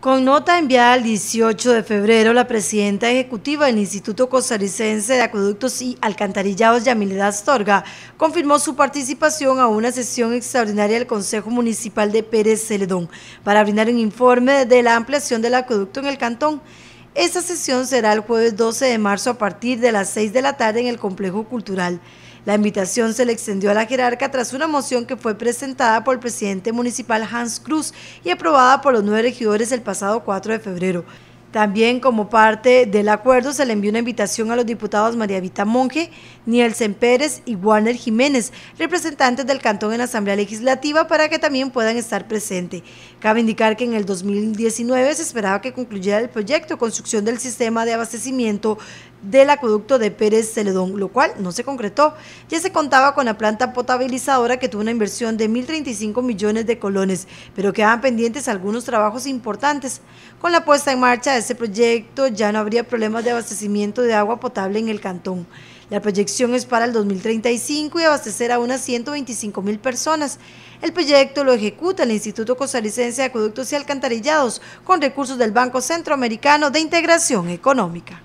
Con nota enviada el 18 de febrero, la presidenta ejecutiva del Instituto Costarricense de Acueductos y Alcantarillados, Yamileda Astorga, confirmó su participación a una sesión extraordinaria del Consejo Municipal de Pérez Celedón para brindar un informe de la ampliación del acueducto en el cantón. Esta sesión será el jueves 12 de marzo a partir de las 6 de la tarde en el Complejo Cultural. La invitación se le extendió a la jerarca tras una moción que fue presentada por el presidente municipal Hans Cruz y aprobada por los nueve regidores el pasado 4 de febrero. También como parte del acuerdo se le envió una invitación a los diputados María Vita Monge, Nielsen Pérez y Warner Jiménez, representantes del Cantón en la Asamblea Legislativa, para que también puedan estar presentes. Cabe indicar que en el 2019 se esperaba que concluyera el proyecto de construcción del sistema de abastecimiento del acueducto de Pérez Celedón, lo cual no se concretó. Ya se contaba con la planta potabilizadora que tuvo una inversión de 1.035 millones de colones, pero quedaban pendientes algunos trabajos importantes. Con la puesta en marcha de este proyecto ya no habría problemas de abastecimiento de agua potable en el cantón. La proyección es para el 2035 y abastecer a unas 125 mil personas. El proyecto lo ejecuta el Instituto Costarricense de Acueductos y Alcantarillados con recursos del Banco Centroamericano de Integración Económica.